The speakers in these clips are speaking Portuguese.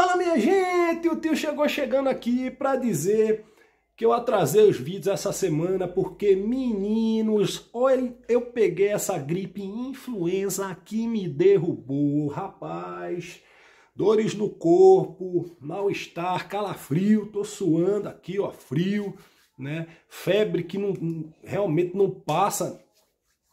Fala minha gente, o tio chegou chegando aqui para dizer que eu atrasei os vídeos essa semana porque meninos, olha, eu peguei essa gripe influenza que me derrubou, rapaz. Dores no corpo, mal-estar, calafrio, tô suando aqui, ó, frio, né? Febre que não, realmente não passa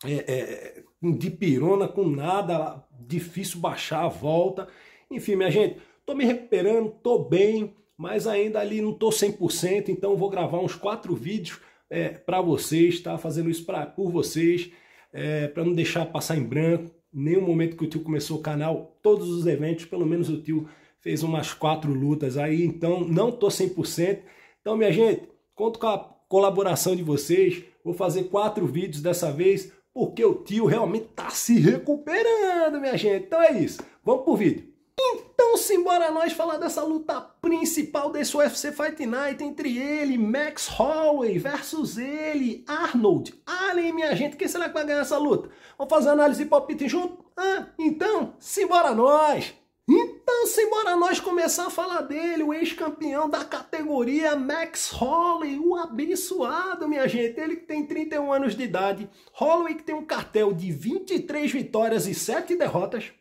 é, é, de pirona com nada, difícil baixar a volta. Enfim, minha gente, Tô me recuperando, tô bem, mas ainda ali não tô 100%, então vou gravar uns quatro vídeos é, para vocês, tá? Fazendo isso pra, por vocês, é, para não deixar passar em branco. Nenhum momento que o tio começou o canal, todos os eventos, pelo menos o tio fez umas quatro lutas aí, então não tô 100%. Então, minha gente, conto com a colaboração de vocês. Vou fazer quatro vídeos dessa vez, porque o tio realmente tá se recuperando, minha gente. Então é isso. Vamos pro vídeo. Então simbora nós falar dessa luta principal desse UFC Fight Night entre ele, Max Holloway, versus ele, Arnold. Alien, minha gente, quem será que vai ganhar essa luta? Vamos fazer análise e palpite junto? Ah, então simbora nós! Então, simbora nós começar a falar dele, o ex-campeão da categoria Max Holloway, o abençoado, minha gente. Ele que tem 31 anos de idade, Holloway que tem um cartel de 23 vitórias e 7 derrotas,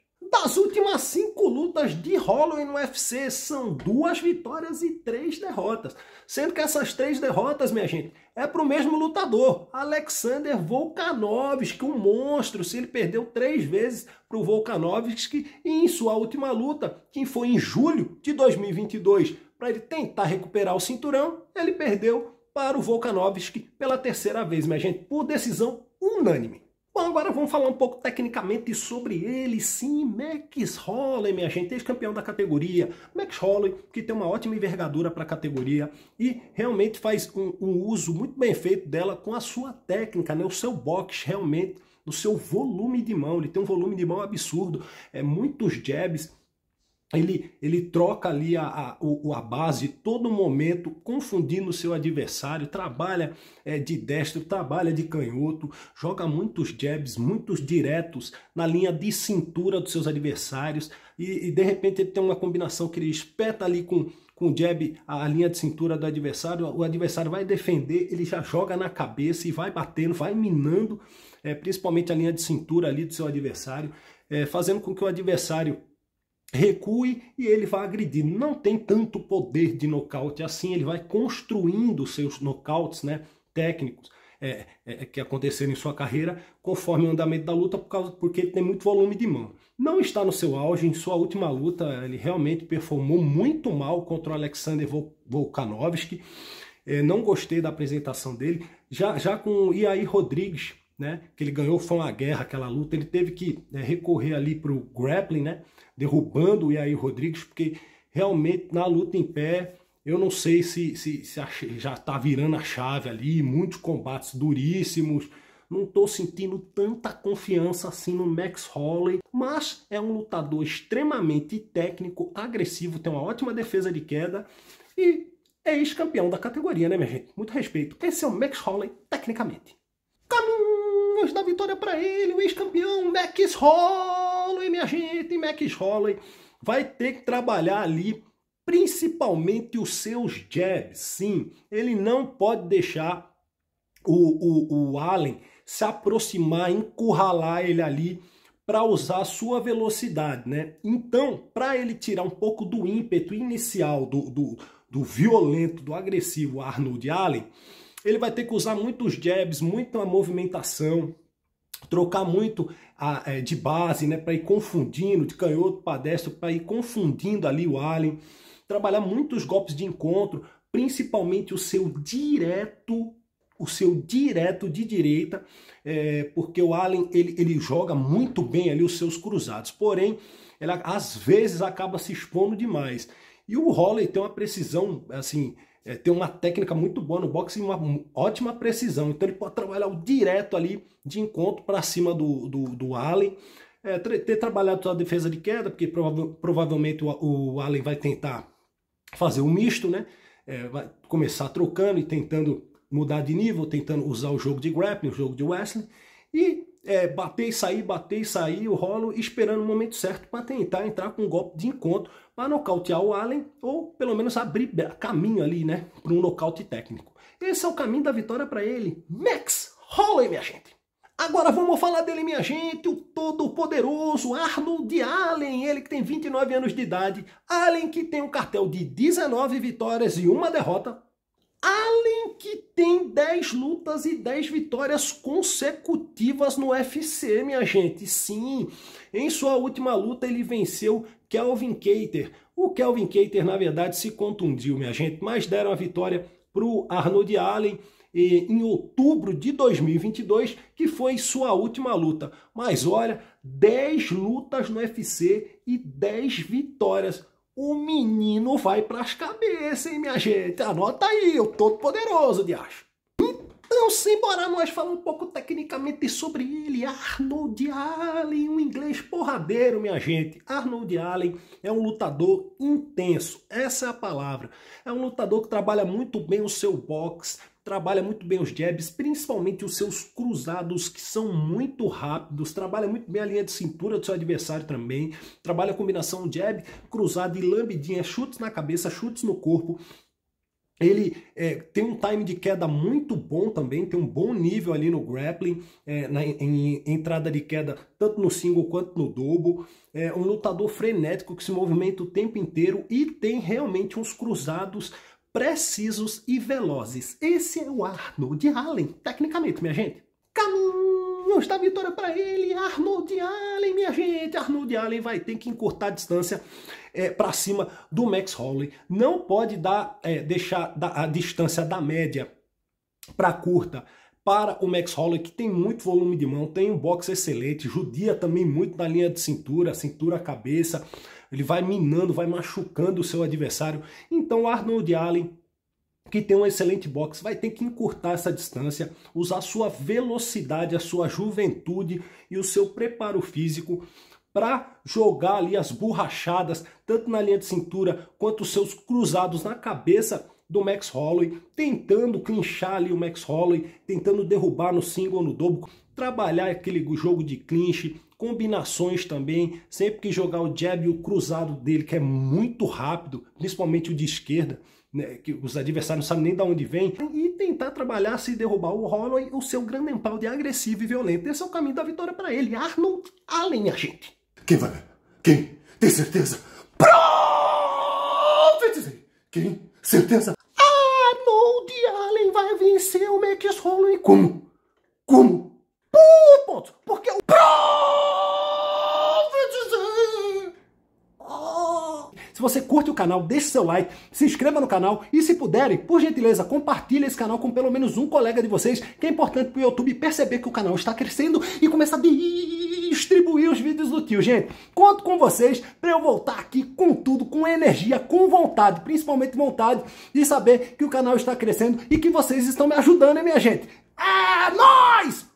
das últimas cinco lutas de Holloway no UFC, são duas vitórias e três derrotas. Sendo que essas três derrotas, minha gente, é para o mesmo lutador, Alexander Volkanovski, um monstro. Se ele perdeu três vezes para o Volkanovski e em sua última luta, que foi em julho de 2022, para ele tentar recuperar o cinturão, ele perdeu para o Volkanovski pela terceira vez, minha gente, por decisão unânime. Bom, agora vamos falar um pouco tecnicamente sobre ele, sim, Max Holloway, minha gente, ex-campeão da categoria, Max Holloway, que tem uma ótima envergadura para a categoria e realmente faz um, um, uso muito bem feito dela com a sua técnica, né, o seu box realmente, o seu volume de mão, ele tem um volume de mão absurdo, é muitos jabs, ele, ele troca ali a, a, a base todo momento, confundindo o seu adversário, trabalha é, de destro, trabalha de canhoto, joga muitos jabs, muitos diretos na linha de cintura dos seus adversários, e, e de repente ele tem uma combinação que ele espeta ali com, com o jab a linha de cintura do adversário, o adversário vai defender, ele já joga na cabeça e vai batendo, vai minando, é, principalmente a linha de cintura ali do seu adversário, é, fazendo com que o adversário recue e ele vai agredindo. Não tem tanto poder de nocaute assim, ele vai construindo seus nocautes né, técnicos é, é, é, que aconteceram em sua carreira conforme o andamento da luta, por causa, porque ele tem muito volume de mão. Não está no seu auge, em sua última luta ele realmente performou muito mal contra o Alexander Volkanovski. É, não gostei da apresentação dele. Já, já com o Iair Rodrigues, né, que ele ganhou foi uma guerra, aquela luta, ele teve que né, recorrer ali para o grappling, né, derrubando o aí Rodrigues, porque realmente na luta em pé, eu não sei se, se, se já está virando a chave ali, muitos combates duríssimos, não estou sentindo tanta confiança assim no Max Holloway, mas é um lutador extremamente técnico, agressivo, tem uma ótima defesa de queda e é ex-campeão da categoria, né, minha gente? Muito respeito. Esse é o Max Holloway, tecnicamente. Caminho Palminhas da vitória para ele, o ex-campeão Max Holloway, minha gente. Max Holloway vai ter que trabalhar ali principalmente os seus jabs. Sim, ele não pode deixar o, o, o Allen se aproximar, encurralar ele ali para usar a sua velocidade, né? Então, para ele tirar um pouco do ímpeto inicial do, do, do violento, do agressivo Arnold Allen, ele vai ter que usar muitos jabs, muita movimentação, trocar muito a, é, de base, né, para ir confundindo, de canhoto para destro, para ir confundindo ali o Allen, trabalhar muitos golpes de encontro, principalmente o seu direto, o seu direto de direita, é, porque o Allen ele, ele joga muito bem ali os seus cruzados, porém, ela às vezes acaba se expondo demais. E o Holley tem uma precisão, assim, é, tem uma técnica muito boa no boxe e uma ótima precisão. Então ele pode trabalhar direto ali de encontro para cima do, do, do Allen. É, ter trabalhado a defesa de queda, porque prova provavelmente o, o Allen vai tentar fazer o um misto, né? É, vai começar trocando e tentando mudar de nível, tentando usar o jogo de grappling, o jogo de wrestling. E é, bater e sair, bater e sair, o rolo esperando o momento certo para tentar entrar com um golpe de encontro para nocautear o Allen ou pelo menos abrir caminho ali, né, para um nocaute técnico. Esse é o caminho da vitória para ele. Max Holloway, minha gente. Agora vamos falar dele, minha gente, o todo-poderoso Arnold Allen, ele que tem 29 anos de idade, Allen que tem um cartel de 19 vitórias e uma derrota. Allen que tem 10 lutas e 10 vitórias consecutivas no UFC, minha gente. Sim, em sua última luta ele venceu Kelvin Cater. O Kelvin Cater, na verdade, se contundiu, minha gente, mas deram a vitória para o Arnold Allen em outubro de 2022, que foi sua última luta. Mas olha, 10 lutas no UFC e 10 vitórias o menino vai pras cabeças, hein, minha gente? Anota aí, o todo poderoso de acho. Então, simbora nós falar um pouco tecnicamente sobre ele, Arnold Allen, um inglês porradeiro, minha gente. Arnold Allen é um lutador intenso, essa é a palavra. É um lutador que trabalha muito bem o seu boxe, trabalha muito bem os jabs, principalmente os seus cruzados, que são muito rápidos, trabalha muito bem a linha de cintura do seu adversário também, trabalha a combinação jab, cruzado e lambidinha, é chutes na cabeça, chutes no corpo, ele é, tem um time de queda muito bom também, tem um bom nível ali no grappling, é, na em, em entrada de queda, tanto no single quanto no double. É um lutador frenético que se movimenta o tempo inteiro e tem realmente uns cruzados precisos e velozes. Esse é o Arnold Allen, tecnicamente, minha gente. Caminhos da vitória para ele, Arnold Allen, minha gente. Arnold Allen vai ter que encurtar a distância é, eh, para cima do Max Holloway. Não pode dar, é, deixar a distância da média para curta para o Max Holloway, que tem muito volume de mão, tem um boxe excelente, judia também muito na linha de cintura, cintura-cabeça, ele vai minando, vai machucando o seu adversário. Então o Arnold Allen, que tem um excelente boxe, vai ter que encurtar essa distância, usar sua velocidade, a sua juventude e o seu preparo físico para jogar ali as borrachadas, tanto na linha de cintura quanto os seus cruzados na cabeça do Max Holloway, tentando clinchar ali o Max Holloway, tentando derrubar no single ou no dobro, trabalhar aquele jogo de clinch, combinações também, sempre que jogar o jab e o cruzado dele, que é muito rápido, principalmente o de esquerda, né, que os adversários não sabem nem de onde vem, e tentar trabalhar, se derrubar o Holloway, o seu grande de agressivo e violento. Esse é o caminho da vitória para ele. Arnold Allen, a gente. Quem vai? Quem? Tem certeza? Profetize! Quem? Certeza? Arnold Allen vai vencer o Max Holloway. Como? Como? você curte o canal, deixe seu like, se inscreva no canal e se puderem, por gentileza, compartilhe esse canal com pelo menos um colega de vocês, que é importante para o YouTube perceber que o canal está crescendo e começar a distribuir os vídeos do tio. Gente, conto com vocês para eu voltar aqui com tudo, com energia, com vontade, principalmente vontade de saber que o canal está crescendo e que vocês estão me ajudando, hein, minha gente? É nóis!